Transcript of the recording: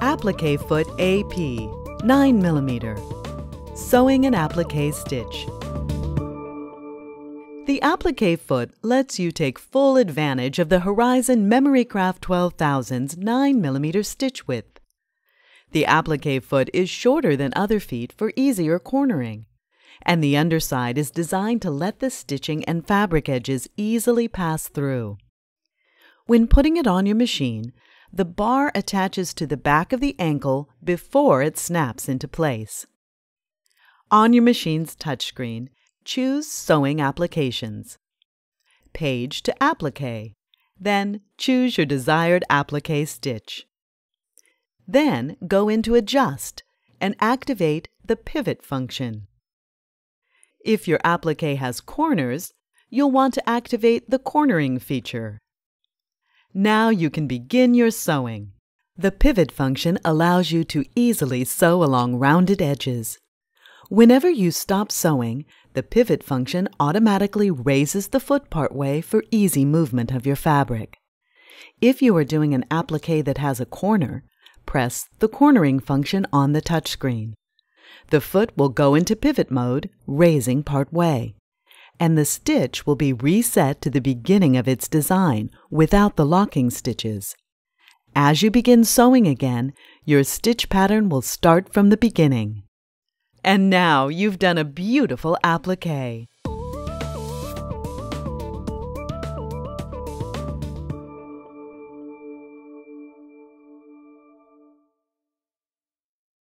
applique foot AP, 9 millimeter Sewing an applique stitch. The applique foot lets you take full advantage of the Horizon MemoryCraft 12000's 9 millimeter stitch width. The applique foot is shorter than other feet for easier cornering, and the underside is designed to let the stitching and fabric edges easily pass through. When putting it on your machine, the bar attaches to the back of the ankle before it snaps into place. On your machine's touchscreen, choose Sewing Applications. Page to Applique. Then choose your desired applique stitch. Then go into Adjust and activate the Pivot function. If your applique has corners, you'll want to activate the cornering feature. Now you can begin your sewing. The pivot function allows you to easily sew along rounded edges. Whenever you stop sewing, the pivot function automatically raises the foot partway for easy movement of your fabric. If you are doing an applique that has a corner, press the cornering function on the touchscreen. The foot will go into pivot mode, raising partway and the stitch will be reset to the beginning of its design without the locking stitches. As you begin sewing again, your stitch pattern will start from the beginning. And now you've done a beautiful applique.